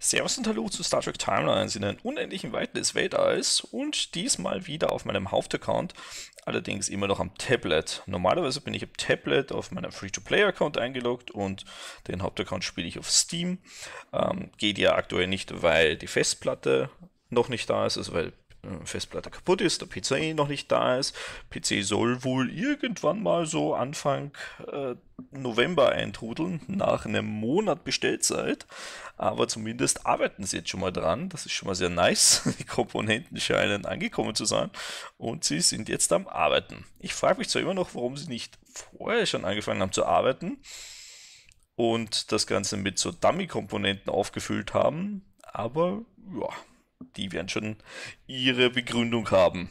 Servus und Hallo zu Star Trek Timelines in den unendlichen Weiten des Weltalls und diesmal wieder auf meinem Hauptaccount, allerdings immer noch am Tablet. Normalerweise bin ich am Tablet auf meinem Free-to-Play-Account eingeloggt und den Hauptaccount spiele ich auf Steam. Ähm, geht ja aktuell nicht, weil die Festplatte noch nicht da ist, also weil äh, Festplatte kaputt ist, der PC noch nicht da ist. PC soll wohl irgendwann mal so Anfang äh, November eintrudeln, nach einem Monat Bestellzeit. Aber zumindest arbeiten sie jetzt schon mal dran. Das ist schon mal sehr nice. Die Komponenten scheinen angekommen zu sein und sie sind jetzt am Arbeiten. Ich frage mich zwar immer noch, warum sie nicht vorher schon angefangen haben zu arbeiten und das Ganze mit so Dummy-Komponenten aufgefüllt haben, aber ja die werden schon ihre Begründung haben.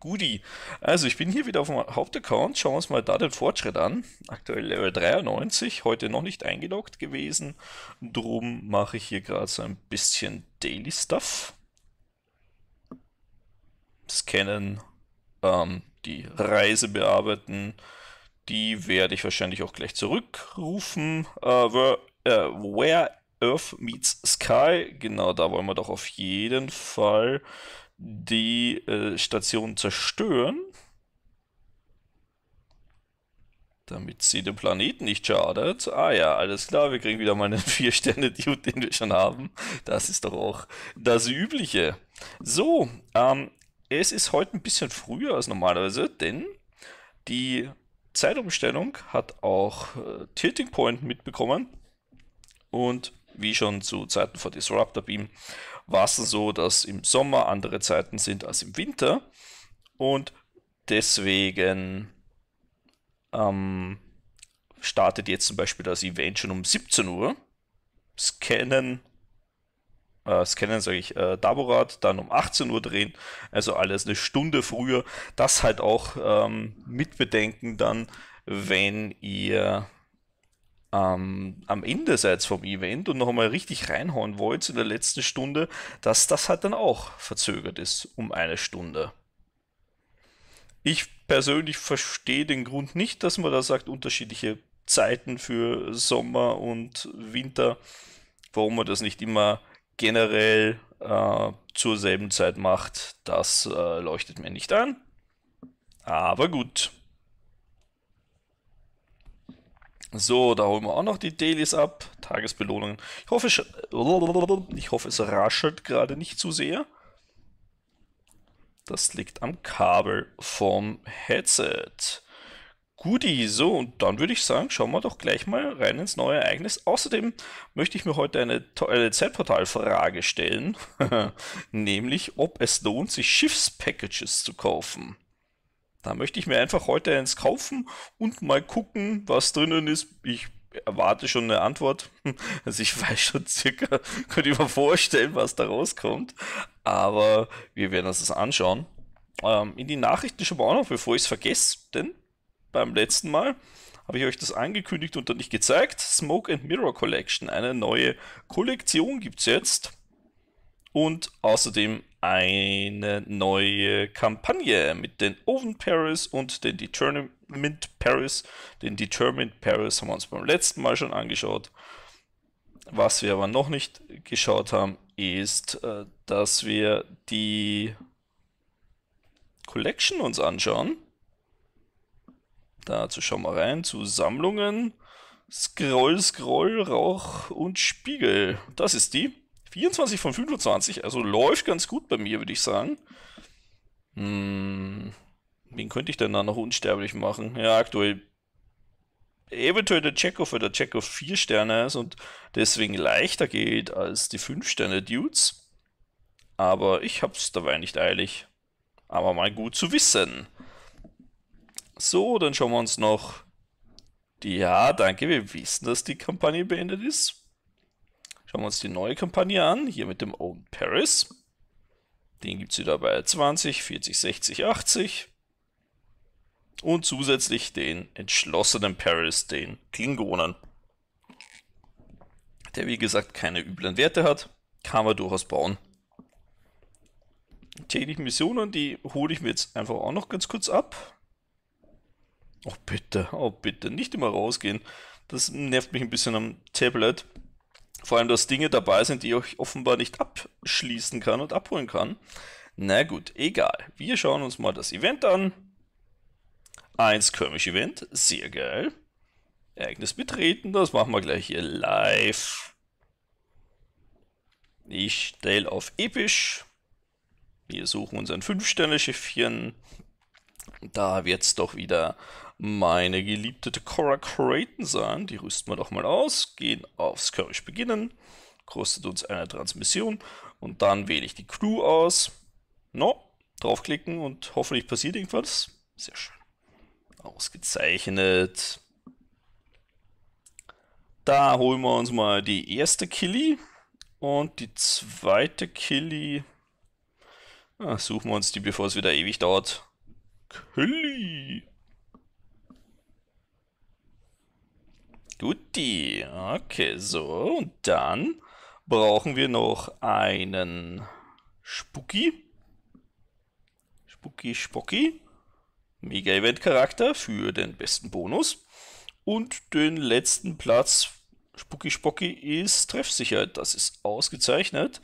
Guti, also ich bin hier wieder auf dem Hauptaccount, schauen wir uns mal da den Fortschritt an. Aktuell Level 93, heute noch nicht eingeloggt gewesen, drum mache ich hier gerade so ein bisschen Daily Stuff. Scannen, ähm, die Reise bearbeiten, die werde ich wahrscheinlich auch gleich zurückrufen. Uh, where, uh, where Earth meets Sky. Genau, da wollen wir doch auf jeden Fall die äh, Station zerstören. Damit sie dem Planeten nicht schadet. Ah ja, alles klar, wir kriegen wieder mal einen 4-Sterne-Dude, den wir schon haben. Das ist doch auch das Übliche. So, ähm, es ist heute ein bisschen früher als normalerweise, denn die Zeitumstellung hat auch äh, Tilting Point mitbekommen. Und wie schon zu Zeiten vor Disruptor Beam, war es so, dass im Sommer andere Zeiten sind als im Winter. Und deswegen ähm, startet jetzt zum Beispiel das Event schon um 17 Uhr. Scannen, äh, scannen sage ich, äh, Daborat, dann um 18 Uhr drehen. Also alles eine Stunde früher. Das halt auch ähm, mitbedenken dann, wenn ihr ähm, am Ende seid vom Event und noch einmal richtig reinhauen wollt in der letzten Stunde, dass das halt dann auch verzögert ist um eine Stunde. Ich persönlich verstehe den Grund nicht, dass man da sagt, unterschiedliche Zeiten für Sommer und Winter, warum man das nicht immer generell äh, zur selben Zeit macht, das äh, leuchtet mir nicht ein. Aber gut. So, da holen wir auch noch die Dailies ab. Tagesbelohnungen. Ich hoffe, ich hoffe, es raschelt gerade nicht zu sehr. Das liegt am Kabel vom Headset. Guti, so und dann würde ich sagen, schauen wir doch gleich mal rein ins neue Ereignis. Außerdem möchte ich mir heute eine LZ-Portal-Frage äh, stellen, nämlich ob es lohnt, sich Schiffspackages zu kaufen. Da möchte ich mir einfach heute eins kaufen und mal gucken, was drinnen ist. Ich erwarte schon eine Antwort. Also ich weiß schon circa, könnte ich mir vorstellen, was da rauskommt. Aber wir werden uns das anschauen. Ähm, in die Nachrichten schon mal auch noch, bevor ich es vergesse, denn beim letzten Mal habe ich euch das angekündigt und dann nicht gezeigt. Smoke and Mirror Collection, eine neue Kollektion gibt es jetzt. Und außerdem eine neue Kampagne mit den Oven Paris und den Determined Paris. Den Determined Paris haben wir uns beim letzten Mal schon angeschaut. Was wir aber noch nicht geschaut haben, ist, äh, dass wir die Collection uns anschauen. Dazu schauen wir rein zu Sammlungen, Scroll, Scroll, Rauch und Spiegel. Das ist die. 24 von 25, also läuft ganz gut bei mir, würde ich sagen. Hm, wen könnte ich denn da noch unsterblich machen? Ja, aktuell eventuell der Checkoff, weil der Checkoff 4 Sterne ist und deswegen leichter geht als die 5 Sterne Dudes. Aber ich hab's dabei nicht eilig. Aber mal gut zu wissen. So, dann schauen wir uns noch. Ja, danke, wir wissen, dass die Kampagne beendet ist. Schauen wir uns die neue Kampagne an, hier mit dem Own Paris. Den gibt es wieder bei 20, 40, 60, 80. Und zusätzlich den entschlossenen Paris, den Klingonen. Der wie gesagt keine üblen Werte hat, kann man durchaus bauen. Tägliche Missionen, die hole ich mir jetzt einfach auch noch ganz kurz ab. Oh bitte, oh bitte, nicht immer rausgehen. Das nervt mich ein bisschen am Tablet. Vor allem, dass Dinge dabei sind, die ich offenbar nicht abschließen kann und abholen kann. Na gut, egal. Wir schauen uns mal das Event an. Eins Skirmish-Event, sehr geil. Ereignis betreten, das machen wir gleich hier live. Ich stelle auf episch. Wir suchen uns ein 5-Sterne-Schiffchen. Da wird es doch wieder meine geliebte Cora Creighton sein. Die rüsten wir doch mal aus, gehen aufs Courage beginnen, kostet uns eine Transmission und dann wähle ich die Crew aus. No, draufklicken und hoffentlich passiert irgendwas. Sehr schön. Ausgezeichnet. Da holen wir uns mal die erste Killy und die zweite Killy. Ah, suchen wir uns die, bevor es wieder ewig dauert. Killy. Guti. Okay, so. Und dann brauchen wir noch einen Spooky. Spooky Spocky. Mega-Event-Charakter für den besten Bonus. Und den letzten Platz, Spooky Spocky, ist Treffsicherheit. Das ist ausgezeichnet.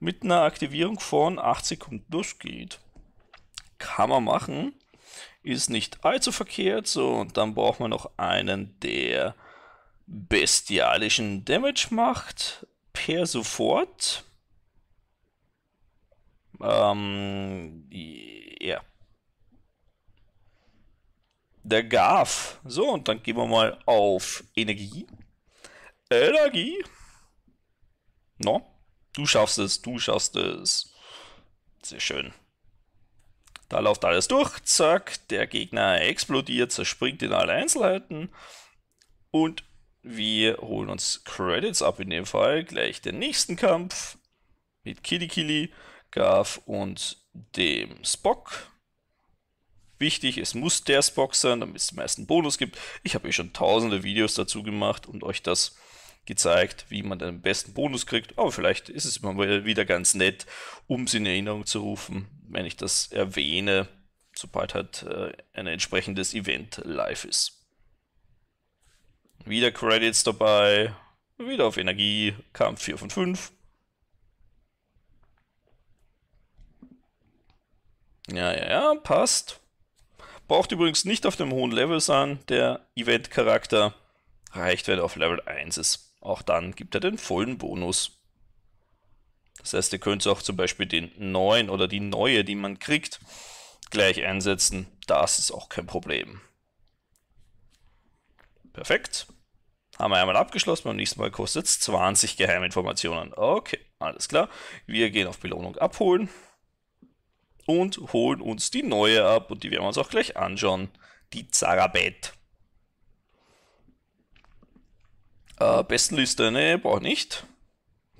Mit einer Aktivierung von 8 Sekunden durchgeht. Kann man machen. Ist nicht allzu verkehrt. So, und dann braucht man noch einen, der bestialischen Damage macht per sofort. Ähm, ja. Der Garf. So, und dann gehen wir mal auf Energie. Energie. No, du schaffst es, du schaffst es. Sehr schön. Da läuft alles durch, zack, der Gegner explodiert, zerspringt in alle Einzelheiten und wir holen uns Credits ab in dem Fall. Gleich den nächsten Kampf mit Kili Kili, Garf und dem Spock. Wichtig, es muss der Spock sein, damit es den meisten Bonus gibt. Ich habe euch schon tausende Videos dazu gemacht und euch das gezeigt, wie man den besten Bonus kriegt. Aber vielleicht ist es immer wieder ganz nett, um es in Erinnerung zu rufen, wenn ich das erwähne, sobald halt äh, ein entsprechendes Event live ist. Wieder Credits dabei. Wieder auf Energie. Kampf 4 von 5. Ja, ja, ja, passt. Braucht übrigens nicht auf dem hohen Level sein, der Event-Charakter. Reicht, wenn er auf Level 1 ist. Auch dann gibt er den vollen Bonus. Das heißt, ihr könnt auch zum Beispiel den neuen oder die neue, die man kriegt, gleich einsetzen. Das ist auch kein Problem. Perfekt. Haben wir einmal abgeschlossen, beim nächsten Mal kostet es 20 Geheiminformationen. Okay, alles klar. Wir gehen auf Belohnung abholen und holen uns die neue ab und die werden wir uns auch gleich anschauen. Die Zarabet. Äh, Bestenliste, ne, brauche nicht.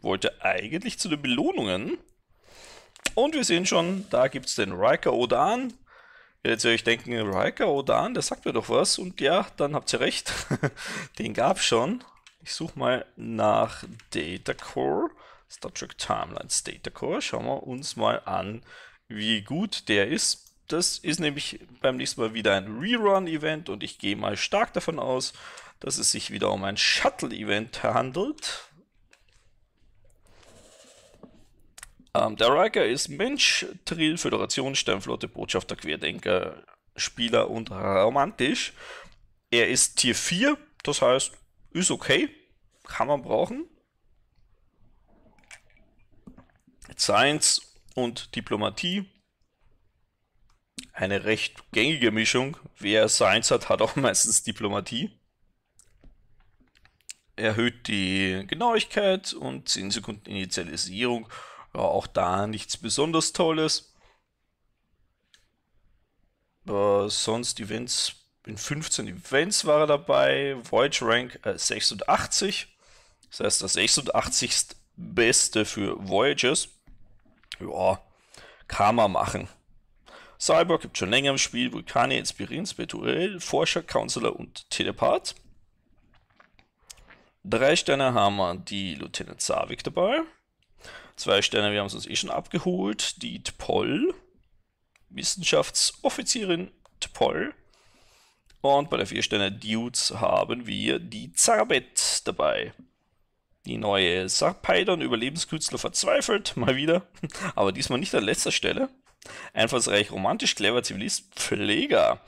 Wollte eigentlich zu den Belohnungen. Und wir sehen schon, da gibt es den Riker Odan, Jetzt ihr euch denken, Riker oder an, der sagt mir doch was. Und ja, dann habt ihr recht. Den gab's schon. Ich suche mal nach Data Core. Star Trek Timelines Data Core. Schauen wir uns mal an, wie gut der ist. Das ist nämlich beim nächsten Mal wieder ein Rerun-Event und ich gehe mal stark davon aus, dass es sich wieder um ein Shuttle-Event handelt. Ähm, der Riker ist Mensch, Trill, Föderation, Sternflotte, Botschafter, Querdenker, Spieler und romantisch. Er ist Tier 4, das heißt, ist okay, kann man brauchen. Science und Diplomatie. Eine recht gängige Mischung. Wer Science hat, hat auch meistens Diplomatie. Erhöht die Genauigkeit und 10 Sekunden Initialisierung ja, auch da nichts besonders Tolles. Äh, sonst Events, in 15 Events war er dabei, Voyage Rank äh, 86. Das heißt, das 86. Beste für Voyages. Ja, kann man machen. Cyborg gibt schon länger im Spiel, Vulkane Inspirieren, Spirituell, Forscher, Counselor und Telepath. Drei Sterne haben wir die Lieutenant Savik dabei. Zwei Sterne, wir haben es uns eh schon abgeholt. Die Tpoll, Wissenschaftsoffizierin Tpoll. Und bei der vier Sterne Dudes haben wir die Zarabet dabei. Die neue Sarpeidon, Überlebenskünstler verzweifelt, mal wieder. Aber diesmal nicht an letzter Stelle. Einfallsreich, romantisch, clever, Zivilist, Pfleger.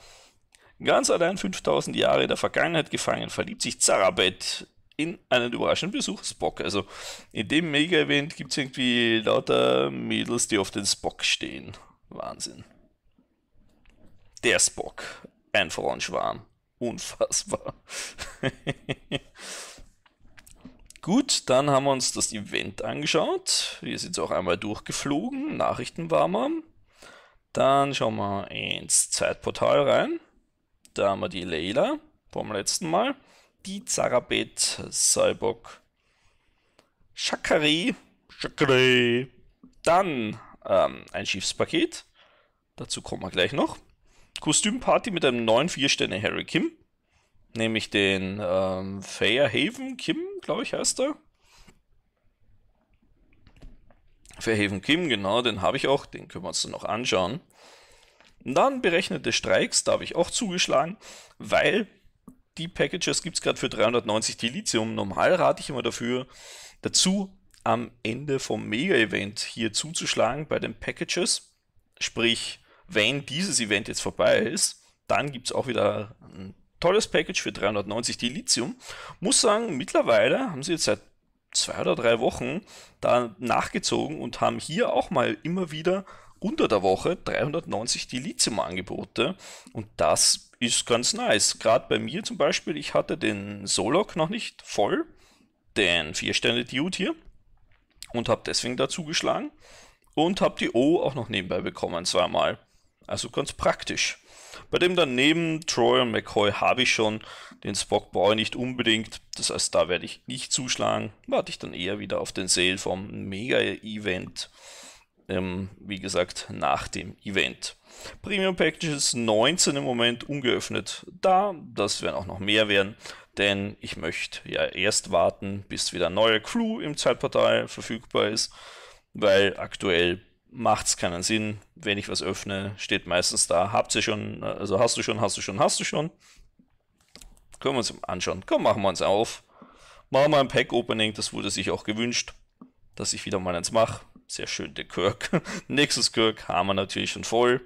Ganz allein 5000 Jahre in der Vergangenheit gefangen, verliebt sich Zarabet in einen überraschenden Besuch Spock. Also in dem Mega-Event gibt es irgendwie lauter Mädels, die auf den Spock stehen. Wahnsinn. Der Spock. Ein Frauenschwarm. Unfassbar. Gut, dann haben wir uns das Event angeschaut. Wir sind auch einmal durchgeflogen. Nachrichten waren wir. Dann schauen wir ins Zeitportal rein. Da haben wir die Leila vom letzten Mal die Zarabet, Cyborg, Shakari, Shakari, dann ähm, ein Schiffspaket, dazu kommen wir gleich noch, Kostümparty mit einem neuen 4-Sterne Harry Kim, nämlich den ähm, Fairhaven Kim, glaube ich heißt er. Fairhaven Kim, genau, den habe ich auch, den können wir uns dann noch anschauen. Und dann berechnete Streiks, da habe ich auch zugeschlagen, weil die Packages gibt es gerade für 390 die Lithium. Normal rate ich immer dafür dazu, am Ende vom Mega-Event hier zuzuschlagen bei den Packages. Sprich, wenn dieses Event jetzt vorbei ist, dann gibt es auch wieder ein tolles Package für 390 die Lithium. Muss sagen, mittlerweile haben sie jetzt seit zwei oder drei Wochen da nachgezogen und haben hier auch mal immer wieder unter der Woche 390 die Lithium-Angebote und das ist ganz nice. Gerade bei mir zum Beispiel, ich hatte den Solok noch nicht voll, den 4-Sterne-Dude hier, und habe deswegen dazu geschlagen und habe die O auch noch nebenbei bekommen, zweimal. Also ganz praktisch. Bei dem daneben, Troy und McCoy, habe ich schon. Den Spock Boy nicht unbedingt. Das heißt, da werde ich nicht zuschlagen. Warte ich dann eher wieder auf den Sale vom Mega-Event ähm, wie gesagt, nach dem Event. Premium Packages 19 im Moment ungeöffnet da. Das werden auch noch mehr werden, denn ich möchte ja erst warten, bis wieder neue Crew im Zeitportal verfügbar ist, weil aktuell macht es keinen Sinn. Wenn ich was öffne, steht meistens da, habt ihr schon, also hast du schon, hast du schon, hast du schon. Können wir uns anschauen. Komm, machen wir uns auf. Machen wir ein Pack-Opening, das wurde sich auch gewünscht, dass ich wieder mal eins mache. Sehr schön, der Kirk. Nächstes Kirk haben wir natürlich schon voll.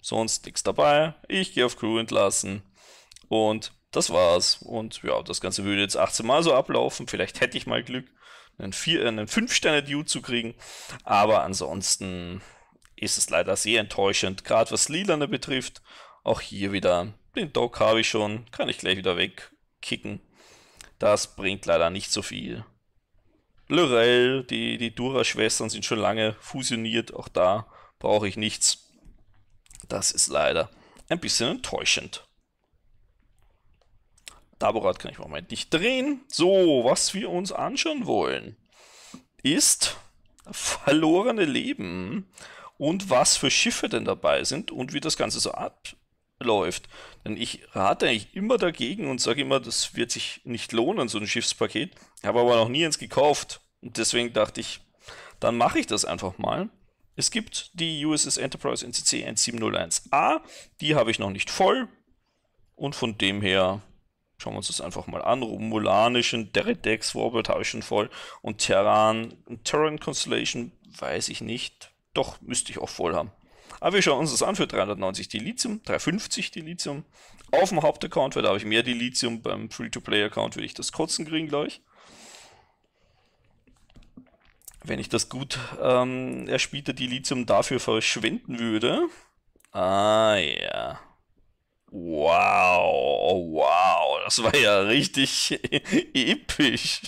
Sonst nichts dabei. Ich gehe auf Crew entlassen. Und das war's. Und ja, das Ganze würde jetzt 18 Mal so ablaufen. Vielleicht hätte ich mal Glück, einen, 5-Sterne-Dude zu kriegen. Aber ansonsten ist es leider sehr enttäuschend, gerade was Lilane betrifft. Auch hier wieder, den Doc habe ich schon, kann ich gleich wieder wegkicken. Das bringt leider nicht so viel. Lorel, die, die Dura-Schwestern sind schon lange fusioniert, auch da brauche ich nichts. Das ist leider ein bisschen enttäuschend. Taborat kann ich im Moment nicht drehen. So, was wir uns anschauen wollen, ist verlorene Leben und was für Schiffe denn dabei sind und wie das Ganze so abläuft. Denn ich rate eigentlich immer dagegen und sage immer, das wird sich nicht lohnen, so ein Schiffspaket. Ich Habe aber noch nie eins gekauft. Und deswegen dachte ich, dann mache ich das einfach mal. Es gibt die USS Enterprise NCC N701A, die habe ich noch nicht voll. Und von dem her schauen wir uns das einfach mal an. Romulanischen Deredex Warbird habe ich schon voll. Und Terran, Terran Constellation weiß ich nicht. Doch, müsste ich auch voll haben. Aber wir schauen uns das an für 390 Dilithium, 350 Dilithium. Auf dem Hauptaccount, weil da habe ich mehr Dilithium. Beim Free-to-Play-Account will ich das kotzen kriegen gleich wenn ich das Gut ähm, erspielte Dilithium dafür verschwenden würde. Ah ja. Wow, wow, das war ja richtig episch.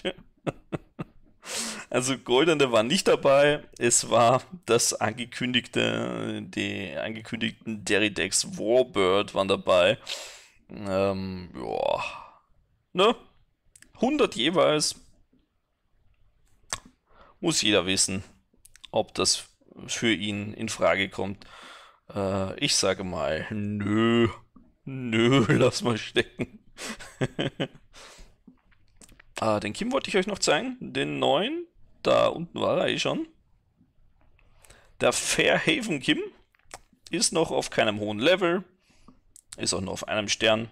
Also Goldene war nicht dabei, es war das angekündigte, die angekündigten Deridex Warbird waren dabei. Ähm, ja. Ne? 100 jeweils, muss jeder wissen, ob das für ihn in Frage kommt. Äh, ich sage mal, nö, nö, lass mal stecken. ah, den Kim wollte ich euch noch zeigen, den neuen. Da unten war er eh schon. Der Fairhaven Kim ist noch auf keinem hohen Level, ist auch nur auf einem Stern.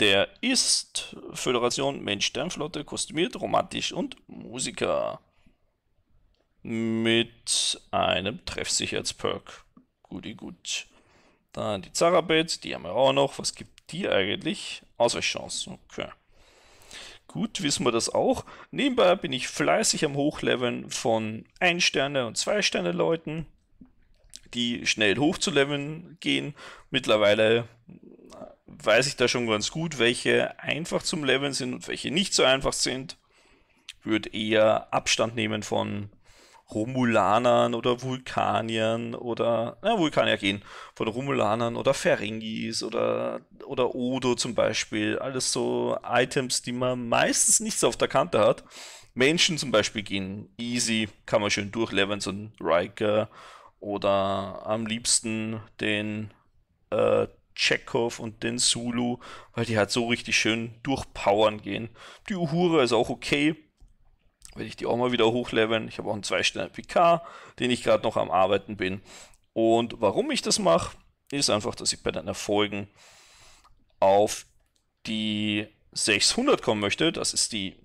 Der ist Föderation Mensch-Sternflotte, kostümiert, romantisch und Musiker mit einem Treffsicherheitsperk. Guti gut. Dann die Zarabet, die haben wir auch noch. Was gibt die eigentlich? Ausweichchancen, okay. Gut, wissen wir das auch. Nebenbei bin ich fleißig am Hochleveln von 1 Sterne und 2 Sterne Leuten, die schnell hoch zu leveln gehen. Mittlerweile weiß ich da schon ganz gut, welche einfach zum Leveln sind und welche nicht so einfach sind. Würde eher Abstand nehmen von Romulanern oder Vulkaniern oder, na, Vulkanier gehen, von Romulanern oder Feringis oder, oder Odo zum Beispiel. Alles so Items, die man meistens nicht so auf der Kante hat. Menschen zum Beispiel gehen easy, kann man schön durchleveln, so ein Riker oder am liebsten den äh, Chekhov und den Zulu, weil die halt so richtig schön durchpowern gehen. Die Uhura ist auch okay, werde ich die auch mal wieder hochleveln. Ich habe auch einen 2 Sterne PK, den ich gerade noch am Arbeiten bin. Und warum ich das mache, ist einfach, dass ich bei den Erfolgen auf die 600 kommen möchte. Das ist die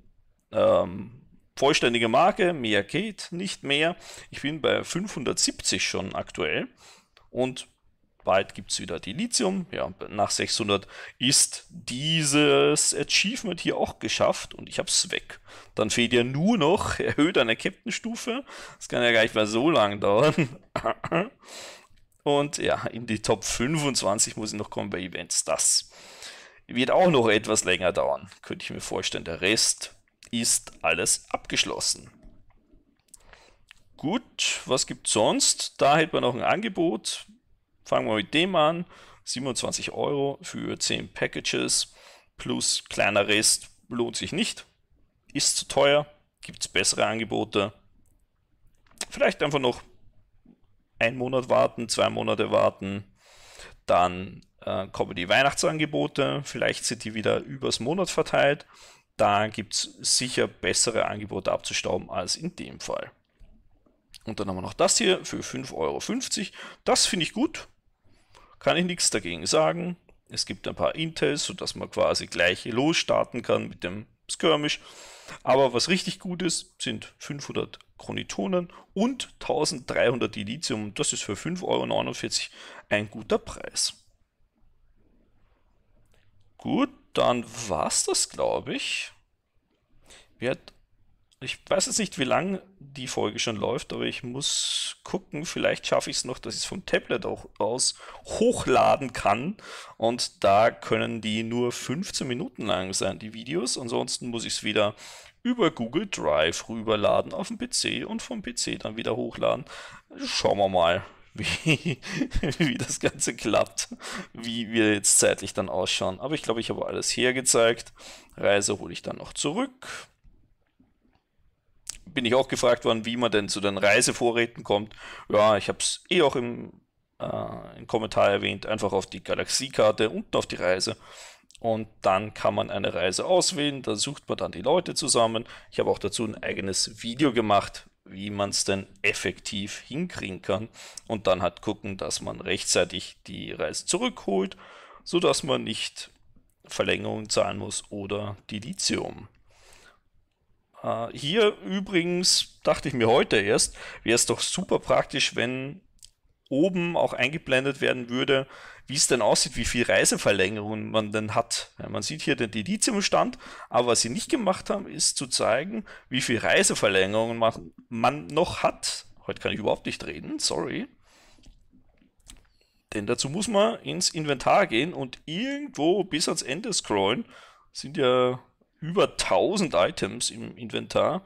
ähm, vollständige Marke. Mehr geht nicht mehr. Ich bin bei 570 schon aktuell. Und Bald gibt es wieder die Lithium. Ja, nach 600 ist dieses Achievement hier auch geschafft und ich habe es weg. Dann fehlt ja nur noch erhöht an der Captain-Stufe. Das kann ja gar nicht mehr so lange dauern. und ja, in die Top 25 muss ich noch kommen bei Events. Das wird auch noch etwas länger dauern, könnte ich mir vorstellen. Der Rest ist alles abgeschlossen. Gut, was gibt sonst? Da hätte man noch ein Angebot Fangen wir mit dem an. 27 Euro für 10 Packages plus kleiner Rest lohnt sich nicht. Ist zu teuer. Gibt es bessere Angebote. Vielleicht einfach noch einen Monat warten, zwei Monate warten. Dann äh, kommen die Weihnachtsangebote. Vielleicht sind die wieder übers Monat verteilt. Da gibt es sicher bessere Angebote abzustauben als in dem Fall. Und dann haben wir noch das hier für 5,50 Euro. Das finde ich gut. Kann ich nichts dagegen sagen. Es gibt ein paar Intels, sodass man quasi gleich losstarten kann mit dem Skirmish. Aber was richtig gut ist, sind 500 Chronitonen und 1300 Dilithium. Das ist für 5,49 Euro ein guter Preis. Gut, dann war's das, glaube ich. Wird ich weiß jetzt nicht, wie lang die Folge schon läuft, aber ich muss gucken, vielleicht schaffe ich es noch, dass ich es vom Tablet auch aus hochladen kann. Und da können die nur 15 Minuten lang sein, die Videos. Ansonsten muss ich es wieder über Google Drive rüberladen auf dem PC und vom PC dann wieder hochladen. Schauen wir mal, wie, wie das Ganze klappt, wie wir jetzt zeitlich dann ausschauen. Aber ich glaube, ich habe alles hergezeigt. Reise hole ich dann noch zurück bin ich auch gefragt worden, wie man denn zu den Reisevorräten kommt. Ja, ich habe es eh auch im, äh, im Kommentar erwähnt, einfach auf die Galaxiekarte unten auf die Reise. Und dann kann man eine Reise auswählen, da sucht man dann die Leute zusammen. Ich habe auch dazu ein eigenes Video gemacht, wie man es denn effektiv hinkriegen kann. Und dann halt gucken, dass man rechtzeitig die Reise zurückholt, sodass man nicht Verlängerung zahlen muss oder Dilithium. Uh, hier übrigens dachte ich mir heute erst, wäre es doch super praktisch, wenn oben auch eingeblendet werden würde, wie es denn aussieht, wie viel Reiseverlängerungen man denn hat. Ja, man sieht hier den Dediziumstand, aber was sie nicht gemacht haben, ist zu zeigen, wie viel Reiseverlängerungen man, man noch hat. Heute kann ich überhaupt nicht reden, sorry. Denn dazu muss man ins Inventar gehen und irgendwo bis ans Ende scrollen. Sind ja über 1000 Items im Inventar.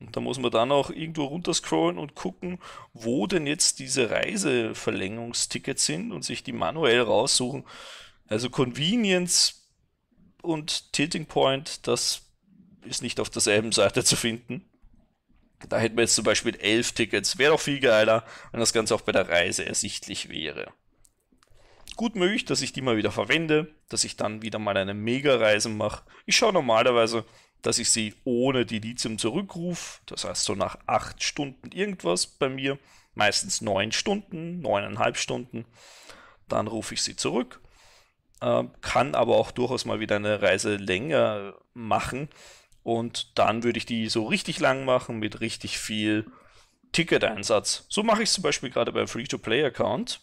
Und da muss man dann auch irgendwo runterscrollen und gucken, wo denn jetzt diese Reiseverlängungstickets sind und sich die manuell raussuchen. Also Convenience und Tilting Point, das ist nicht auf derselben Seite zu finden. Da hätten wir jetzt zum Beispiel elf Tickets. Wäre doch viel geiler, wenn das Ganze auch bei der Reise ersichtlich wäre ist gut möglich, dass ich die mal wieder verwende, dass ich dann wieder mal eine Mega-Reise mache. Ich schaue normalerweise, dass ich sie ohne die Lithium zurückrufe, das heißt so nach acht Stunden irgendwas bei mir, meistens neun Stunden, neuneinhalb Stunden, dann rufe ich sie zurück. Äh, kann aber auch durchaus mal wieder eine Reise länger machen und dann würde ich die so richtig lang machen mit richtig viel Ticket-Einsatz. So mache ich es zum Beispiel gerade beim Free-to-Play-Account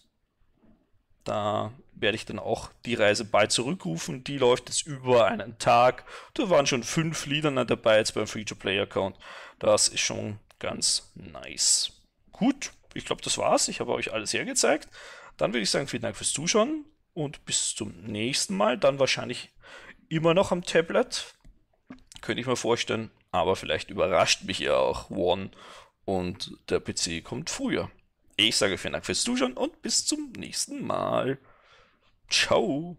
da werde ich dann auch die Reise bald zurückrufen. Die läuft jetzt über einen Tag. Da waren schon fünf Lieder dabei jetzt beim Free-to-Play-Account. Das ist schon ganz nice. Gut, ich glaube, das war's. Ich habe euch alles hergezeigt. Dann würde ich sagen, vielen Dank fürs Zuschauen und bis zum nächsten Mal. Dann wahrscheinlich immer noch am Tablet. Könnte ich mir vorstellen. Aber vielleicht überrascht mich ja auch One und der PC kommt früher. Ich sage vielen Dank fürs Zuschauen und bis zum nächsten Mal. Ciao.